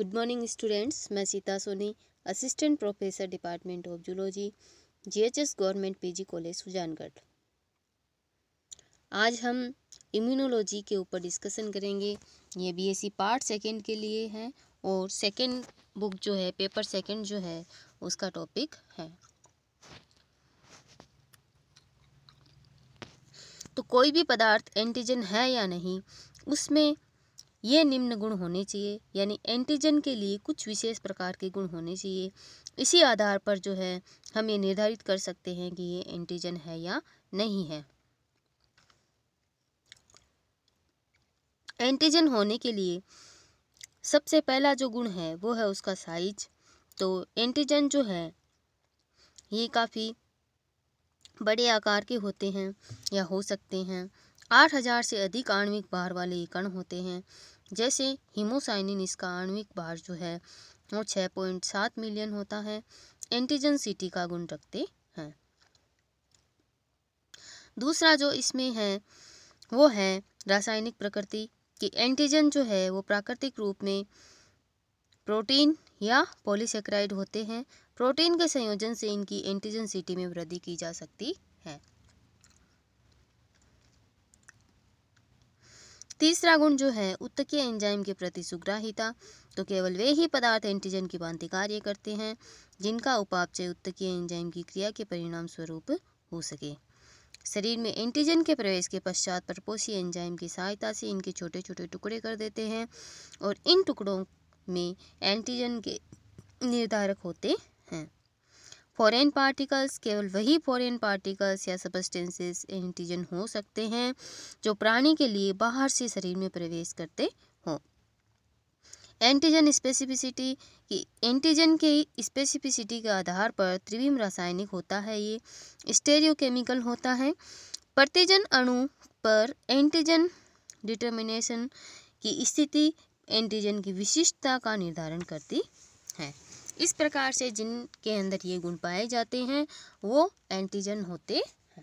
Good morning students मैं Sita Soni assistant professor department of zoology GHS government PG college Sujangarh आज हम immunology के ऊपर डिस्कशन करेंगे ये बीएससी पार्ट सेकंड के लिए है और सेकंड बुक जो है पेपर सेकंड जो है उसका टॉपिक है तो कोई भी पदार्थ एंटीजन है या नहीं उसमें ये निम्न गुण होने चाहिए यानी एंटीजन के लिए कुछ विशेष प्रकार के गुण होने चाहिए इसी आधार पर जो है हम ये निर्धारित कर सकते हैं कि ये एंटीजन है या नहीं है एंटीजन होने के लिए सबसे पहला जो गुण है वो है उसका साइज तो एंटीजन जो है ये काफ़ी बड़े आकार के होते हैं या हो सकते हैं आठ हजार से अधिक आणविक भार वाले ये कण होते हैं जैसे हीमोसाइनिन इसका आणविक भार जो है वो छः पॉइंट सात मिलियन होता है एंटीजन सिटी का गुण रखते हैं दूसरा जो इसमें है वो है रासायनिक प्रकृति कि एंटीजन जो है वो प्राकृतिक रूप में प्रोटीन या पॉलीसेक्राइड होते हैं प्रोटीन के संयोजन से इनकी एंटीजन सिटी में वृद्धि की जा सकती है तीसरा गुण जो है उत्तकीय एंजाइम के प्रति सुग्राहिता तो केवल वे ही पदार्थ एंटीजन की भांति कार्य करते हैं जिनका उपापचय उत्तकीय एंजाइम की क्रिया के परिणाम स्वरूप हो सके शरीर में एंटीजन के प्रवेश के पश्चात परपोषी एंजाइम की सहायता से इनके छोटे छोटे टुकड़े कर देते हैं और इन टुकड़ों में एंटीजन के निर्धारक होते हैं फॉरेन पार्टिकल्स केवल वही फॉरेन पार्टिकल्स या सबस्टेंसेस एंटीजन हो सकते हैं जो प्राणी के लिए बाहर से शरीर में प्रवेश करते हों एंटीजन स्पेसिफिसिटी की एंटीजन के स्पेसिफिसिटी के आधार पर त्रिविम रासायनिक होता है ये स्टेरियोकेमिकल होता है प्रतिजन अणु पर एंटीजन डिटर्मिनेशन की स्थिति एंटीजन की विशिष्टता का निर्धारण करती है इस प्रकार से जिनके अंदर ये गुण पाए जाते हैं वो एंटीजन होते हैं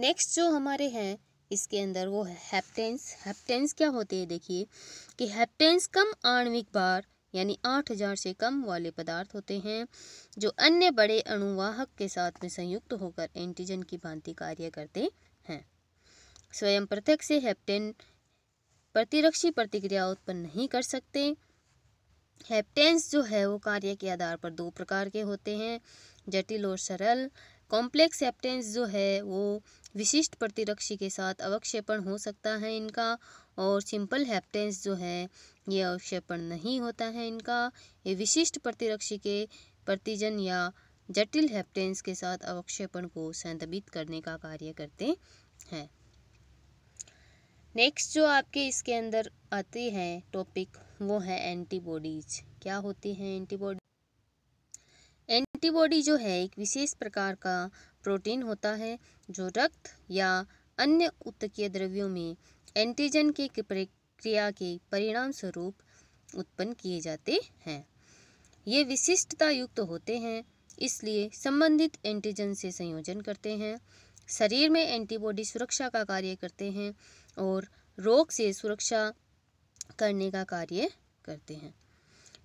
नेक्स्ट जो हमारे हैं इसके अंदर वो हैप्टेंस हैप्टेंस क्या होते हैं देखिए कि हैप्टेंस कम आणविक बार यानी आठ हजार से कम वाले पदार्थ होते हैं जो अन्य बड़े अणुवाहक के साथ में संयुक्त होकर एंटीजन की भांति कार्य करते हैं स्वयं पृथक से हेप्टेन प्रतिरक्षी प्रतिक्रिया उत्पन्न नहीं कर सकते हेप्टेंस जो है वो कार्य के आधार पर दो प्रकार के होते हैं जटिल और सरल कॉम्प्लेक्स हेप्टेंस जो है वो विशिष्ट प्रतिरक्षी के साथ अवक्षेपण हो सकता है इनका और सिंपल हेप्टेंस जो है ये अवक्षेपण नहीं होता है इनका ये विशिष्ट प्रतिरक्षी के प्रतिजन या जटिल हेप्टेंस के साथ अवक्षेपण को संतबित करने का कार्य करते हैं नेक्स्ट जो आपके इसके अंदर आती है टॉपिक वो है एंटीबॉडीज क्या होती हैं एंटीबॉडी एंटीबॉडी जो है एक विशेष प्रकार का प्रोटीन होता है जो रक्त या अन्य उत्तकीय द्रव्यों में एंटीजन के प्रक्रिया के परिणाम स्वरूप उत्पन्न किए जाते हैं ये विशिष्टता युक्त तो होते हैं इसलिए संबंधित एंटीजन से संयोजन करते हैं शरीर में एंटीबॉडी सुरक्षा का कार्य करते हैं और रोग से सुरक्षा करने का कार्य करते हैं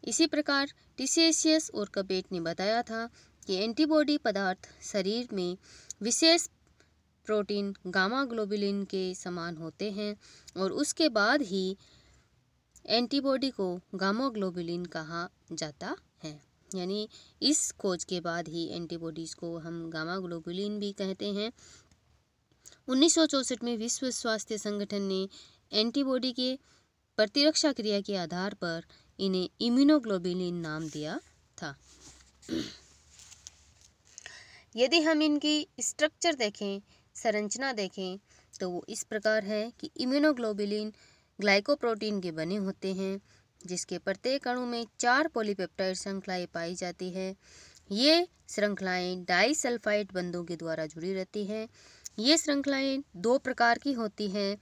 इसी प्रकार टीसीएसियस और कबेट ने बताया था कि एंटीबॉडी पदार्थ शरीर में विशेष प्रोटीन गामा ग्लोबुलिन के समान होते हैं और उसके बाद ही एंटीबॉडी को गामा ग्लोबुलिन कहा जाता है यानी इस खोज के बाद ही एंटीबॉडीज़ को हम गामा ग्लोबुलिन भी कहते हैं उन्नीस में विश्व स्वास्थ्य संगठन ने एंटीबॉडी के प्रतिरक्षा क्रिया के आधार पर इन्हें इम्यूनोग्लोबिलिन नाम दिया था यदि हम इनकी स्ट्रक्चर देखें संरचना देखें तो वो इस प्रकार है कि इम्यूनोग्लोबिलिन ग्लाइकोप्रोटीन के बने होते हैं जिसके प्रत्येक अणु में चार पॉलीपेप्टाइड श्रृंखलाएं पाई जाती है ये श्रृंखलाएं डाइसल्फाइड बंदों के द्वारा जुड़ी रहती हैं ये श्रृंखलाएं दो प्रकार की होती हैं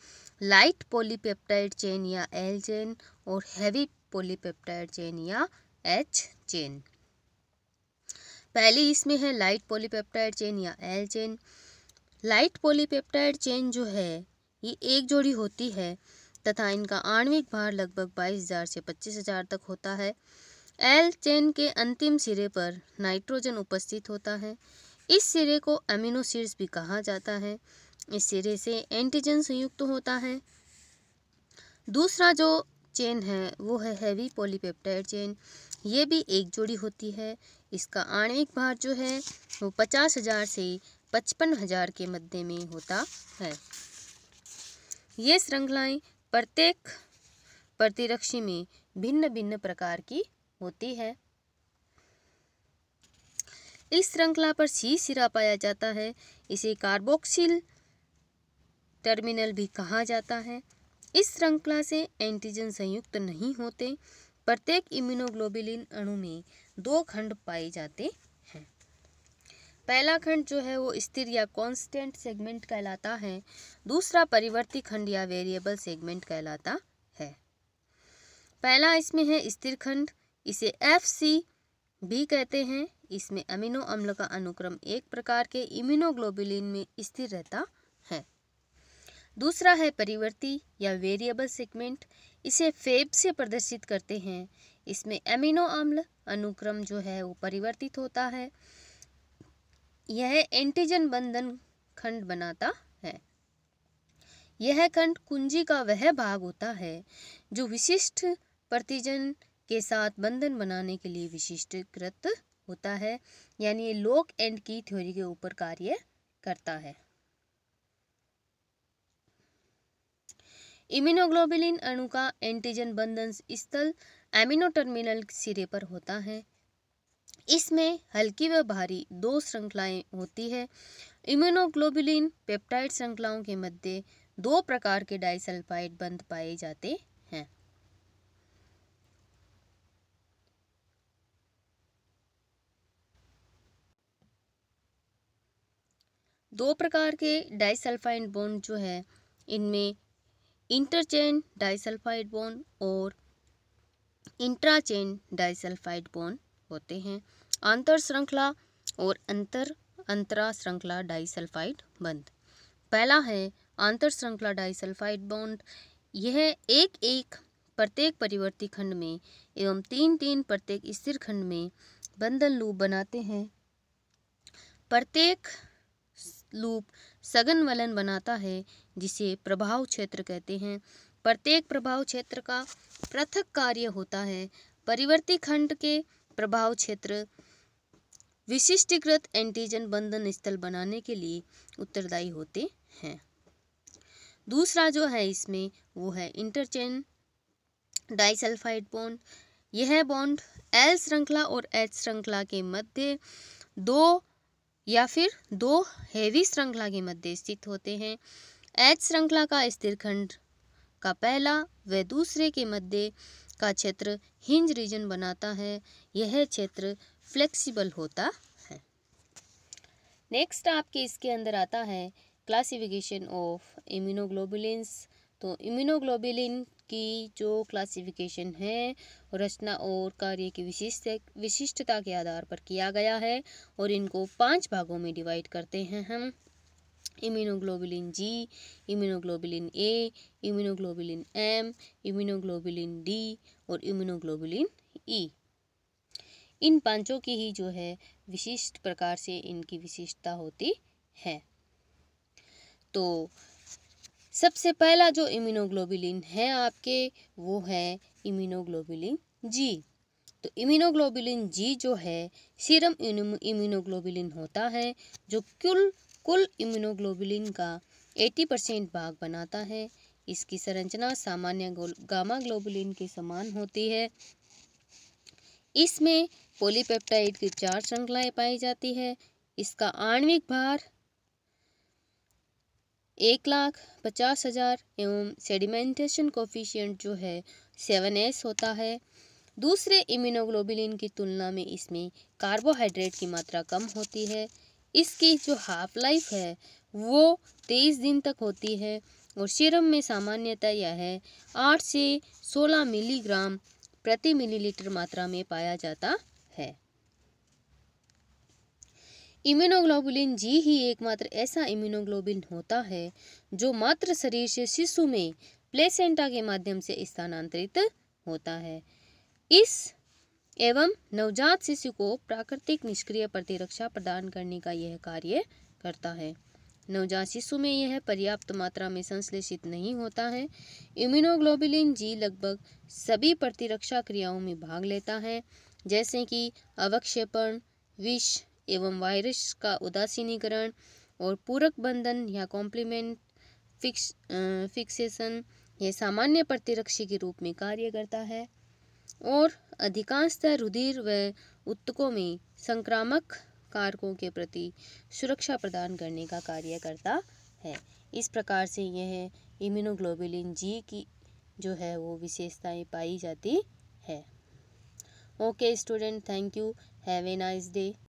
लाइट पॉलीपेप्टाइड चेन या एल चेन और हैवी पॉलीपेप्टाइड चेन या एच चेन पहली इसमें है लाइट पॉलीपेप्टाइड चेन या L chain light polypeptide chain जो है ये एक जोड़ी होती है तथा इनका आणविक भार लगभग 22,000 से 25,000 तक होता है एल चेन के अंतिम सिरे पर नाइट्रोजन उपस्थित होता है इस सिरे को अमीनोसिड्स भी कहा जाता है इस सिरे से एंटीजन संयुक्त होता है दूसरा जो चेन है वो है हैवी पॉलीपेप्टाइड चेन ये भी एक जोड़ी होती है इसका आणविक भार जो है वो पचास हज़ार से पचपन हज़ार के मध्य में होता है ये श्रृंखलाएं प्रत्येक प्रतिरक्षी में भिन्न भिन्न प्रकार की होती है इस श्रृंखला पर सी सिरा पाया जाता है इसे कार्बोक्सिल टर्मिनल भी कहा जाता है इस श्रृंखला से एंटीजन संयुक्त नहीं होते प्रत्येक इम्यूनोग्लोबिलिन अणु में दो खंड पाए जाते हैं पहला खंड जो है वो स्थिर या कांस्टेंट सेगमेंट कहलाता है दूसरा परिवर्ती खंड या वेरिएबल सेगमेंट कहलाता है पहला इसमें है स्थिर खंड इसे एफ सी भी कहते हैं इसमें अमीनो अम्ल का अनुक्रम एक प्रकार के इम्यूनोग्लोबुलिन में स्थिर रहता है दूसरा है परिवर्ती या वेरिएबल सेगमेंट इसे फेब से प्रदर्शित करते हैं इसमें एमिनो अम्ल अनुक्रम जो है वो परिवर्तित होता है यह एंटीजन बंधन खंड बनाता है यह खंड कुंजी का वह भाग होता है जो विशिष्ट प्रतिजन के साथ बंधन बनाने के लिए विशिष्ट कृत होता है यानी ये लोक एंड की थ्योरी के ऊपर कार्य करता है इम्यूनोग्लोबुलिन अणु का एंटीजन बंधन स्थल एमिनो टर्मिनल सिरे पर होता है इसमें हल्की व भारी दो श्रृंखलाएं होती है इम्यूनोग्लोबुलिन पेप्टाइड श्रृंखलाओं के मध्य दो प्रकार के डाइसल्फाइड बंध पाए जाते हैं दो प्रकार के डाइसल्फाइड बॉन्ड जो है इनमें इंटरचेन डाइसल्फाइड बॉन्ड और इंट्राचेन डाइसल्फाइड बॉन्ड होते हैं आंतर श्रृंखला और अंतर अंतरा श्रृंखला डाइसल्फाइड बंद पहला है आंतर श्रृंखला डाइसल्फाइड बॉन्ड यह एक एक प्रत्येक परिवर्ती खंड में एवं तीन तीन प्रत्येक स्थिर खंड में बंधन लूप बनाते हैं प्रत्येक लूप सघन वलन बनाता है जिसे प्रभाव क्षेत्र कहते हैं प्रत्येक प्रभाव क्षेत्र का पृथक कार्य होता है परिवर्ती खंड के प्रभाव क्षेत्र विशिष्टीकृत एंटीजन बंधन स्थल बनाने के लिए उत्तरदायी होते हैं दूसरा जो है इसमें वो है इंटरचेन डाइसल्फाइड बॉन्ड यह बॉन्ड एल श्रृंखला और एच श्रृंखला के मध्य दो या फिर दो हैवी श्रृंखला के मध्य स्थित होते हैं एच श्रृंखला का स्थिरखंड का पहला व दूसरे के मध्य का क्षेत्र हिंज रीजन बनाता है यह क्षेत्र फ्लेक्सिबल होता है नेक्स्ट आपके इसके अंदर आता है क्लासिफिकेशन ऑफ इम्यूनोग्लोबुलेंस तो इम्यूनोग्लोबिलिन की जो क्लासिफिकेशन है रचना और कार्य की विशिष्ट विशिष्टता के आधार पर किया गया है और इनको पांच भागों में डिवाइड करते हैं हम immunoglobulin G immunoglobulin A immunoglobulin M immunoglobulin D और इम्यूनोग्लोबिलिन ई e। इन पांचों की ही जो है विशिष्ट प्रकार से इनकी विशिष्टता होती है तो सबसे पहला जो इम्यूनोग्लोबिलिन है आपके वो है इम्यूनोग्लोबिलिन जी तो इम्यूनोग्लोबिलिन जी जो है सीरम इम्यूनोग्लोबिलिन होता है जो कुल कुल इम्यूनोग्लोबिलिन का 80 परसेंट भाग बनाता है इसकी संरचना सामान्य गामा ग्लोबुलिन के समान होती है इसमें पॉलीपेप्टाइड की चार श्रृंखलाएं पाई जाती है इसका आणविक भार एक लाख पचास हज़ार एवं सेडिमेंटेशन कोफिशियंट जो है सेवन एस होता है दूसरे इम्यूनोग्लोबिलिन की तुलना में इसमें कार्बोहाइड्रेट की मात्रा कम होती है इसकी जो हाफ लाइफ है वो तेईस दिन तक होती है और सीरम में सामान्यतः यह है आठ से सोलह मिलीग्राम प्रति मिलीलीटर मात्रा में पाया जाता इम्यूनोग्लोबुलिन जी ही एकमात्र ऐसा इम्यूनोग्लोबिन होता है जो मात्र शरीर से शिशु में प्लेसेंटा के माध्यम से स्थानांतरित होता है इस एवं नवजात शिशु को प्राकृतिक निष्क्रिय प्रतिरक्षा प्रदान करने का यह कार्य करता है नवजात शिशु में यह पर्याप्त मात्रा में संश्लेषित नहीं होता है इम्यूनोग्लोबुलिन जी लगभग सभी प्रतिरक्षा क्रियाओं में भाग लेता है जैसे कि अवक्षेपण विष एवं वायरस का उदासीनीकरण और पूरक बंधन या कॉम्प्लीमेंट फिक्स फिक्सेशन यह सामान्य प्रतिरक्षी के रूप में कार्य करता है और अधिकांशतः रुधिर व उत्तकों में संक्रामक कारकों के प्रति सुरक्षा प्रदान करने का कार्य करता है इस प्रकार से यह इम्यूनोग्लोबुलिन जी की जो है वो विशेषताएं पाई जाती है okay student thank you have a nice day